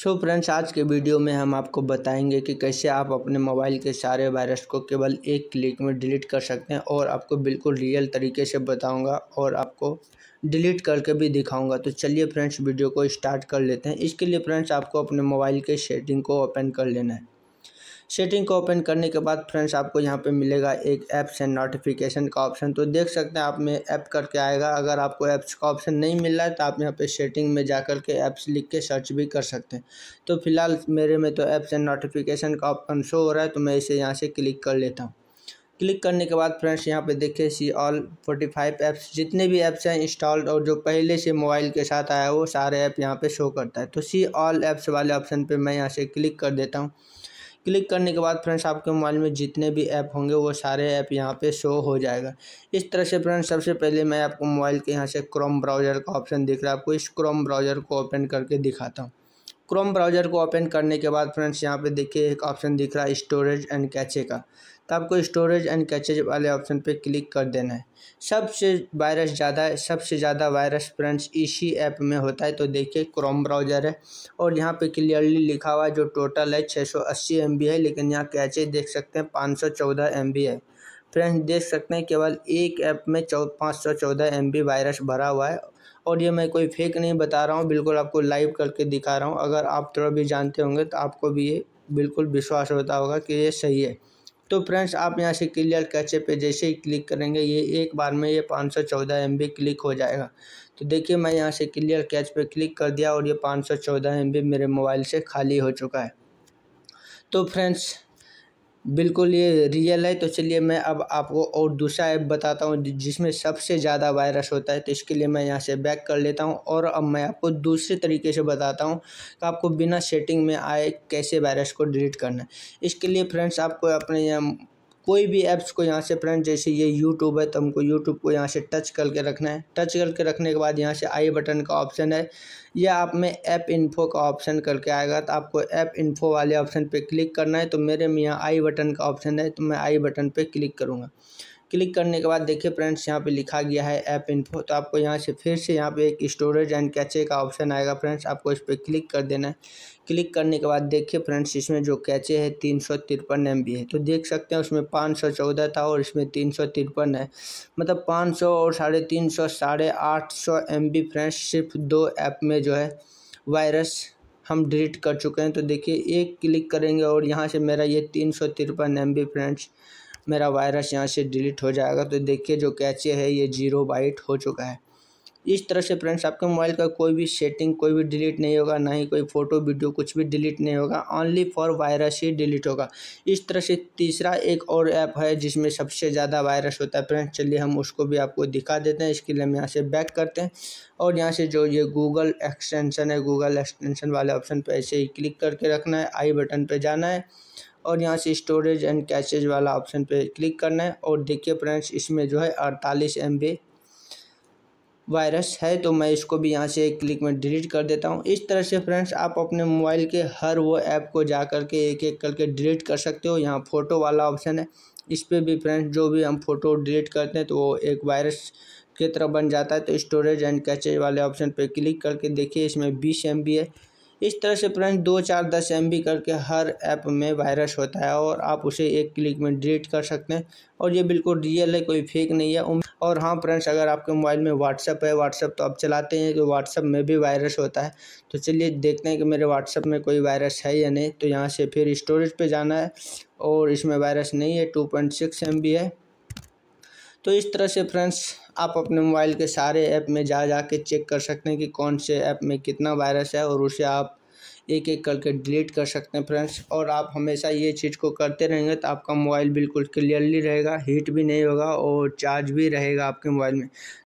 सो so friends आज के video में हम आपको बताएंगे कि कैसे आप अपने मोबाइल के सारे वायरस को केवल एक क्लिक में डिलीट कर सकते हैं और आपको बिल्कुल रियल तरीके से बताऊंगा और आपको डिलीट करके भी दिखाऊंगा तो चलिए फ्रेंड्स वीडियो को स्टार्ट कर लेते हैं इसके लिए फ्रेंड्स आपको अपने मोबाइल के सेटिंग को ओपन कर लेना है सेटिंग को ओपन करने के बाद फ्रेंड्स आपको यहाँ पे मिलेगा एक ऐप्स एंड नोटिफिकेशन का ऑप्शन तो देख सकते हैं आप में ऐप करके आएगा अगर आपको ऐप्स का ऑप्शन नहीं मिल रहा है तो आप यहाँ पे सेटिंग में जा कर के ऐप्स लिख के सर्च भी कर सकते हैं तो फिलहाल मेरे में तो ऐप्स एंड नोटिफिकेशन का ऑप्शन शो हो रहा है तो मैं इसे यहाँ से क्लिक कर लेता हूँ क्लिक करने के बाद फ्रेंड्स यहाँ पे देखिए see all forty five apps जितने भी ऐप्स हैं इंस्टॉल्ड और जो पहले से मोबाइल के साथ आया वो सारे ऐप यहाँ पे शो करता है तो सी ऑल ऐप्स वाले ऑप्शन पे मैं यहाँ से क्लिक कर देता हूँ क्लिक करने के बाद फ्रेंड्स आपके मोबाइल में जितने भी ऐप होंगे वो सारे ऐप यहाँ पे शो हो जाएगा इस तरह से फ्रेंड्स सबसे पहले मैं आपको मोबाइल के यहाँ से क्रोम ब्राउज़र का ऑप्शन दिख रहा है आपको इस क्रोम ब्राउज़र को ओपन करके दिखाता हूँ क्रोम ब्राउज़र को ओपन करने के बाद फ्रेंड्स यहाँ पे देखिए एक ऑप्शन दिख रहा है स्टोरेज एंड कैचे का तो आपको स्टोरेज एंड कैचेज वाले ऑप्शन पे क्लिक कर देना है सबसे वायरस ज़्यादा सबसे ज़्यादा वायरस फ्रेंड्स इसी ऐप में होता है तो देखिए क्रोम ब्राउज़र है और यहाँ पे क्लियरली लिखा हुआ है जो टोटल है 680 एमबी है लेकिन यहाँ कैचेज देख सकते हैं 514 एमबी है फ्रेंड्स देख सकते हैं केवल एक ऐप में चौ पाँच सौ चौदह एम बी वायरस भरा हुआ है और ये मैं कोई फेक नहीं बता रहा हूँ बिल्कुल आपको लाइव करके दिखा रहा हूँ अगर आप थोड़ा भी जानते होंगे तो आपको भी ये बिल्कुल विश्वास होता होगा कि ये सही है तो फ्रेंड्स आप यहाँ से क्लियर कैचे पे जैसे ही क्लिक करेंगे ये एक बार में ये पाँच सौ चौदह एम बी क्लिक हो जाएगा तो देखिए मैं यहाँ से क्लियर कैच पे क्लिक कर दिया और ये पाँच सौ चौदह एम बी मेरे मोबाइल से खाली हो चुका है तो फ्रेंड्स बिल्कुल ये रियल है तो चलिए मैं अब आपको और दूसरा ऐप बताता हूँ जिसमें सबसे ज़्यादा वायरस होता है तो इसके लिए मैं यहाँ से बैक कर लेता हूँ और अब मैं आपको दूसरे तरीके से बताता हूँ कि आपको बिना सेटिंग में आए कैसे वायरस को डिलीट करना है इसके लिए फ्रेंड्स आपको अपने कोई भी ऐप्स को यहाँ से फ्रेंड जैसे ये यूट्यूब है तो हमको यूट्यूब को यहाँ से टच करके रखना है टच करके रखने के बाद यहाँ से आई बटन का ऑप्शन है या आप में ऐप इन्फो का ऑप्शन करके आएगा तो आपको ऐप इन्फो वाले ऑप्शन पे क्लिक करना है तो मेरे में यहाँ आई बटन का ऑप्शन है तो मैं आई बटन पे क्लिक करूँगा क्लिक करने के बाद देखिए फ्रेंड्स यहाँ पे लिखा गया है ऐप इन्फो तो आपको यहाँ से फिर से यहाँ पे एक स्टोरेज एंड कैचे का ऑप्शन आएगा फ्रेंड्स आपको इस पर क्लिक कर देना है क्लिक करने के बाद देखिए फ्रेंड्स इसमें जो कैचे है तीन सौ तिरपन एम बी है तो देख सकते हैं उसमें पाँच सौ चौदह था और इसमें तीन सौ तिरपन है मतलब पाँच सौ और साढ़े तीन सौ साढ़े आठ सौ एम बी फ्रेंड्स सिर्फ दो ऐप में जो है वायरस हम डिलीट कर चुके हैं तो देखिए एक क्लिक करेंगे और यहाँ से मेरा ये तीन सौ तिरपन एम बी फ्रेंड्स मेरा वायरस यहाँ से डिलीट हो जाएगा तो देखिए जो कैचे है ये जीरो बाइट हो चुका है इस तरह से फ्रेंड्स आपके मोबाइल का कोई भी सेटिंग कोई भी डिलीट नहीं होगा ना ही कोई फ़ोटो वीडियो कुछ भी डिलीट नहीं होगा ओनली फॉर वायरस ही डिलीट होगा इस तरह से तीसरा एक और ऐप है जिसमें सबसे ज़्यादा वायरस होता है फ्रेंड्स चलिए हम उसको भी आपको दिखा देते हैं इसके लिए हम यहाँ से बैक करते हैं और यहाँ से जो ये गूगल एक्सटेंशन है गूगल एक्सटेंशन वाले ऑप्शन पर ऐसे ही क्लिक करके रखना है आई बटन पर जाना है और यहाँ से स्टोरेज एंड कैचेज वाला ऑप्शन पे क्लिक करना है और देखिए फ्रेंड्स इसमें जो है अड़तालीस एम वायरस है तो मैं इसको भी यहाँ से एक क्लिक में डिलीट कर देता हूँ इस तरह से फ्रेंड्स आप अपने मोबाइल के हर वो ऐप को जा कर के एक एक करके डिलीट कर सकते हो यहाँ फ़ोटो वाला ऑप्शन है इस पर भी फ्रेंड्स जो भी हम फ़ोटो डिलीट करते हैं तो वो एक वायरस की तरह बन जाता है तो स्टोरेज एंड कैचेज वाले ऑप्शन पर क्लिक करके देखिए इसमें बीस एम है इस तरह से फ्रेंड दो चार दस एम करके हर ऐप में वायरस होता है और आप उसे एक क्लिक में डिलीट कर सकते हैं और ये बिल्कुल रियल है कोई फेक नहीं है और हाँ फ्रेंड्स अगर आपके मोबाइल में व्हाट्सअप है व्हाट्सअप तो आप चलाते हैं कि व्हाट्सअप में भी वायरस होता है तो चलिए देखते हैं कि मेरे व्हाट्सअप में कोई वायरस है या नहीं तो यहाँ से फिर स्टोरेज पर जाना है और इसमें वायरस नहीं है two point six M B है तो इस तरह से फ्रेंड्स आप अपने मोबाइल के सारे ऐप में जा जा के चेक कर सकते हैं कि कौन से ऐप में कितना वायरस है और उसे आप एक एक करके डिलीट कर सकते हैं फ्रेंड्स और आप हमेशा ये चीज़ को करते रहेंगे तो आपका मोबाइल बिल्कुल क्लियरली रहेगा हीट भी नहीं होगा और चार्ज भी रहेगा आपके मोबाइल में